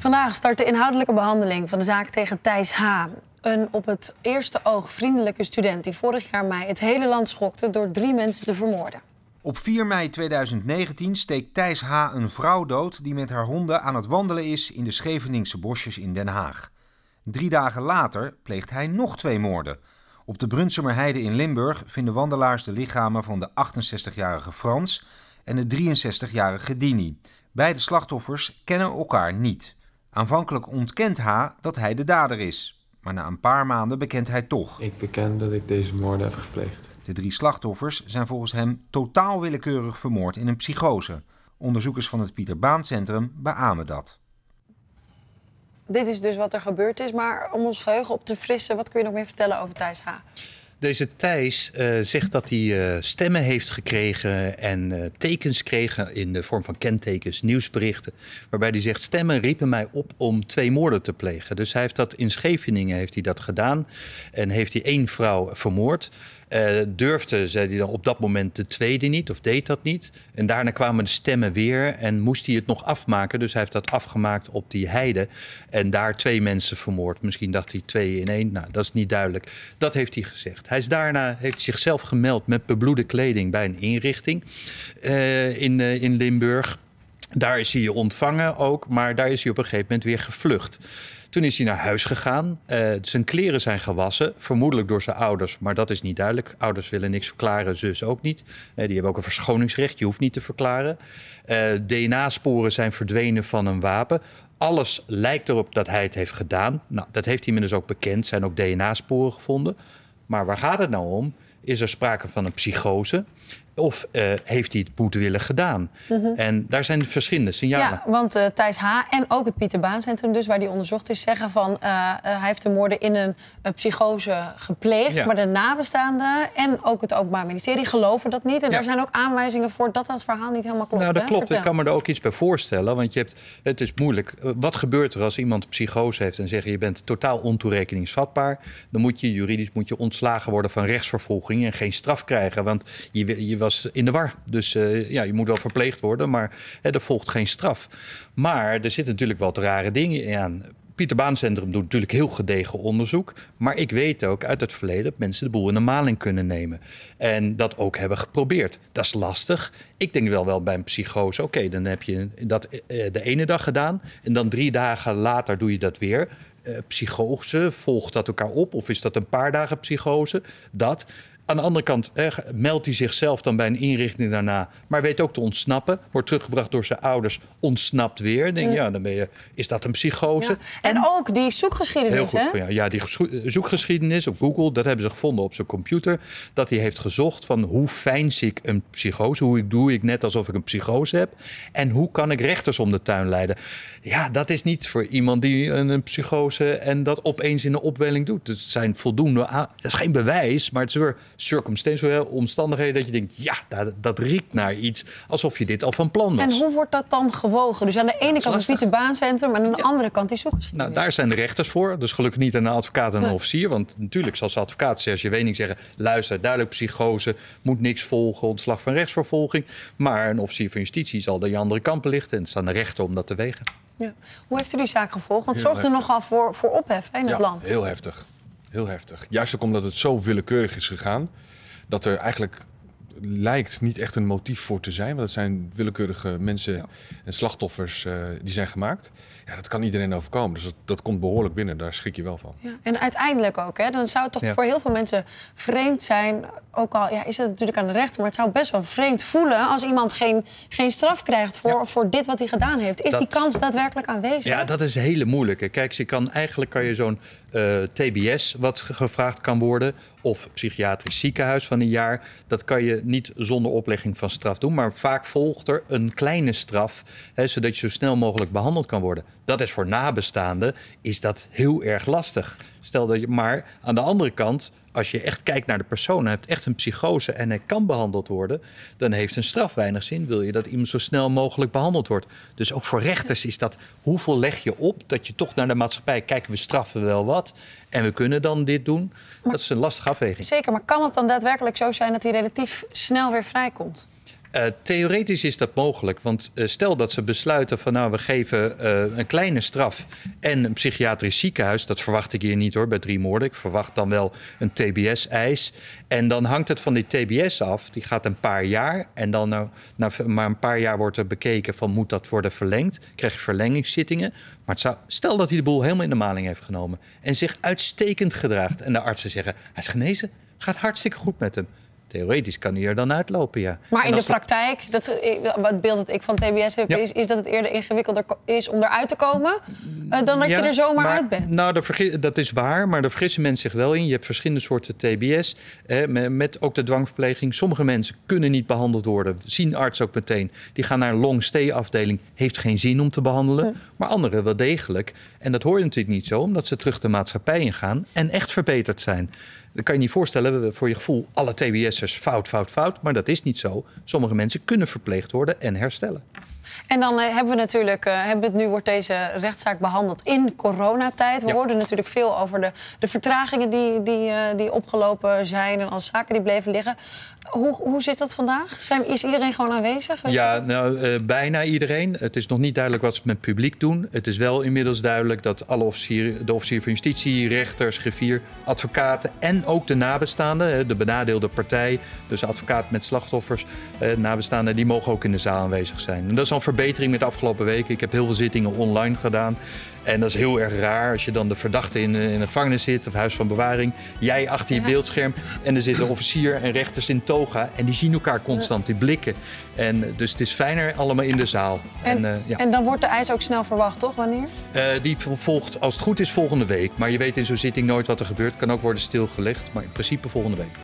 Vandaag start de inhoudelijke behandeling van de zaak tegen Thijs H. Een op het eerste oog vriendelijke student die vorig jaar mei het hele land schokte door drie mensen te vermoorden. Op 4 mei 2019 steekt Thijs H. een vrouw dood die met haar honden aan het wandelen is in de Scheveningse bosjes in Den Haag. Drie dagen later pleegt hij nog twee moorden. Op de Brunsumer Heide in Limburg vinden wandelaars de lichamen van de 68-jarige Frans en de 63-jarige Dini. Beide slachtoffers kennen elkaar niet. Aanvankelijk ontkent H. dat hij de dader is. Maar na een paar maanden bekent hij toch. Ik bekend dat ik deze moorden heb gepleegd. De drie slachtoffers zijn volgens hem totaal willekeurig vermoord in een psychose. Onderzoekers van het Pieter Baan Centrum beamen dat. Dit is dus wat er gebeurd is, maar om ons geheugen op te frissen, wat kun je nog meer vertellen over Thijs H? Deze Thijs eh, zegt dat hij eh, stemmen heeft gekregen en eh, tekens kregen in de vorm van kentekens, nieuwsberichten. Waarbij hij zegt, stemmen riepen mij op om twee moorden te plegen. Dus hij heeft dat in Scheveningen heeft hij dat gedaan en heeft hij één vrouw vermoord. Uh, durfde zei hij dan op dat moment de tweede niet of deed dat niet. En daarna kwamen de stemmen weer en moest hij het nog afmaken. Dus hij heeft dat afgemaakt op die heide en daar twee mensen vermoord. Misschien dacht hij twee in één. Nou, dat is niet duidelijk. Dat heeft hij gezegd. Hij is daarna heeft zichzelf gemeld met bebloede kleding bij een inrichting eh, in, eh, in Limburg. Daar is hij je ontvangen ook, maar daar is hij op een gegeven moment weer gevlucht. Toen is hij naar huis gegaan. Eh, zijn kleren zijn gewassen, vermoedelijk door zijn ouders, maar dat is niet duidelijk. Ouders willen niks verklaren, zus ook niet. Eh, die hebben ook een verschoningsrecht, je hoeft niet te verklaren. Eh, DNA-sporen zijn verdwenen van een wapen. Alles lijkt erop dat hij het heeft gedaan. Nou, dat heeft hij dus ook bekend, zijn ook DNA-sporen gevonden. Maar waar gaat het nou om? Is er sprake van een psychose? Of eh, heeft hij het moedwillig gedaan? Mhm. En daar zijn verschillende signalen. Ja, want eh, Thijs H. en ook het Pieter Baancentrum, dus, waar die onderzocht is, zeggen van eh, hij heeft de moorden in een psychose gepleegd. Maar de nabestaanden en ook het Openbaar Ministerie geloven dat niet. En daar zijn ook aanwijzingen voor dat dat verhaal niet helemaal klopt. Nou, dat klopt. Ik kan me er ook iets bij voorstellen. Want je hebt, het is moeilijk. Wat gebeurt er als iemand psychose heeft en zeggen je bent totaal ontoerekeningsvatbaar? Dan moet je juridisch moet je ontslagen worden van rechtsvervolging en geen straf krijgen. Want je, je was in de war. Dus eh, ja, je moet wel verpleegd worden, maar hè, er volgt geen straf. Maar er zitten natuurlijk wat rare dingen in. Pieter Baancentrum doet natuurlijk heel gedegen onderzoek. Maar ik weet ook uit het verleden dat mensen de boel in de maling kunnen nemen. En dat ook hebben geprobeerd. Dat is lastig. Ik denk wel wel bij een psychose. Oké, dan heb je dat eh, de ene dag gedaan. En dan drie dagen later doe je dat weer. Eh, psychose, volgt dat elkaar op? Of is dat een paar dagen psychose? Dat. Aan de andere kant meldt hij zichzelf dan bij een inrichting daarna, maar weet ook te ontsnappen. Wordt teruggebracht door zijn ouders, ontsnapt weer. Denk, ja, dan ben je, is dat een psychose? En, ook die zoekgeschiedenis. Heel goed, Ja, ja, die eh, zoekgeschiedenis op Google, dat hebben ze gevonden op zijn computer. Dat hij heeft gezocht van hoe fijns ik een psychose, hoe doe ik net alsof ik een psychose heb. En hoe kan ik rechters om de tuin leiden? Ja, dat is niet voor iemand die een, psychose en dat opeens in de opwelling doet. Het zijn voldoende, dat is geen bewijs, maar het is weer circumstantieel omstandigheden dat je denkt, ja, dat, dat riekt naar iets alsof je dit al van plan was. En hoe wordt dat dan gewogen? Dus aan de ene kant is het baancentrum, maar aan de andere kant die zoekgeschiedenis. Nou, daar zijn de rechters voor. Dus gelukkig niet aan een advocaat en een officier. Want natuurlijk zal de advocaat Serge Wening zeggen, luister, duidelijk psychose, moet niks volgen, ontslag van rechtsvervolging. Maar een officier van justitie zal de andere kant lichten. En het is aan de rechter om dat te wegen. Ja. Hoe heeft u die zaak gevolgd? Want het zorgde nogal voor, voor ophef in het ja, land. Heel heftig. Heel heftig. Juist ook omdat het zo willekeurig is gegaan. Dat er eigenlijk lijkt niet echt een motief voor te zijn. Want het zijn willekeurige mensen en slachtoffers eh, die zijn gemaakt. Ja, dat kan iedereen overkomen. Dus dat, komt behoorlijk binnen. Daar schrik je wel van. Ja. En uiteindelijk ook, hè? Dan zou het toch voor heel veel mensen vreemd zijn. Ook al ja, is het natuurlijk aan de rechter, maar het zou best wel vreemd voelen als iemand geen, geen straf krijgt voor, voor dit wat hij gedaan heeft. Is die kans daadwerkelijk aanwezig? Ja, dat is hele moeilijke. Kijk, je kan, eigenlijk kan je zo'n eh, TBS, wat gevraagd kan worden, of psychiatrisch ziekenhuis van een jaar, dat kan je niet zonder oplegging van straf doen. Maar vaak volgt er een kleine straf, hè, zodat je zo snel mogelijk behandeld kan worden. Dat is voor nabestaanden is dat heel erg lastig. Stel dat je, maar aan de andere kant als je echt kijkt naar de persoon, hij heeft echt een psychose en hij kan behandeld worden, dan heeft een straf weinig zin. Wil je dat iemand zo snel mogelijk behandeld wordt? Dus ook voor rechters is dat, hoeveel leg je op dat je toch naar de maatschappij kijkt, we straffen wel wat en we kunnen dan dit doen? dat is een lastige afweging. Zeker, maar kan het dan daadwerkelijk zo zijn dat hij relatief snel weer vrijkomt? Eh, theoretisch is dat mogelijk, want eh, stel dat ze besluiten van nou we geven eh, een kleine straf en een psychiatrisch ziekenhuis, dat verwacht ik hier niet hoor bij drie moorden, ik verwacht dan wel een TBS-eis. En dan hangt het van die TBS af, die gaat een paar jaar en dan nou, na nou, maar een paar jaar wordt er bekeken van moet dat worden verlengd, krijg je verlengingszittingen. Maar stel dat hij de boel helemaal in de maling heeft genomen en zich uitstekend gedraagt en de artsen zeggen hij is genezen, gaat hartstikke goed met hem theoretisch kan hij er dan uitlopen, ja. Maar in de praktijk, dat, het eh, beeld dat ik van TBS heb... Is, dat het eerder ingewikkelder is om eruit te komen... Eh, dan dat je er zomaar uit bent. Nou, dat is waar, maar daar vergissen mensen zich wel in. Je hebt verschillende soorten TBS, met, ook de dwangverpleging. Sommige mensen kunnen niet behandeld worden, zien arts ook meteen. Die gaan naar een long stay afdeling, heeft geen zin om te behandelen. Maar anderen wel degelijk. En dat hoor je natuurlijk niet zo, omdat ze terug de maatschappij ingaan... en echt verbeterd zijn. Dan kan je niet voorstellen, voor je gevoel, alle TBS'ers fout, fout, fout. Maar dat is niet zo. Sommige mensen kunnen verpleegd worden en herstellen. En dan eh, hebben we natuurlijk, eh, hebben het nu wordt deze rechtszaak behandeld in coronatijd. We hoorden natuurlijk veel over de, de vertragingen die, die, eh, die opgelopen zijn en al zaken die bleven liggen. Hoe, hoe zit dat vandaag? Zijn, is iedereen gewoon aanwezig? Ja, nou, bijna iedereen. Het is nog niet duidelijk wat ze met het publiek doen. Het is wel inmiddels duidelijk dat alle officieren, de officier van justitie, rechters, griffier, advocaten en ook de nabestaanden, de benadeelde partij, dus advocaat met slachtoffers, nabestaanden, die mogen ook in de zaal aanwezig zijn. En dat is al verbetering met de afgelopen weken. Ik heb heel veel zittingen online gedaan. En dat is heel erg raar als je dan de verdachte in, eh, in gevangenis zit of huis van bewaring. Jij achter je beeldscherm en er zitten officier en rechters in toga. En die zien elkaar constant, die blikken. En eh, dus het is fijner allemaal in de zaal. En, eh, ja. en dan wordt de eis ook snel verwacht, toch? Wanneer? die volgt, als het goed is, volgende week. Maar je weet in zo'n zitting nooit wat er gebeurt. Kan ook worden stilgelegd, maar in principe volgende week.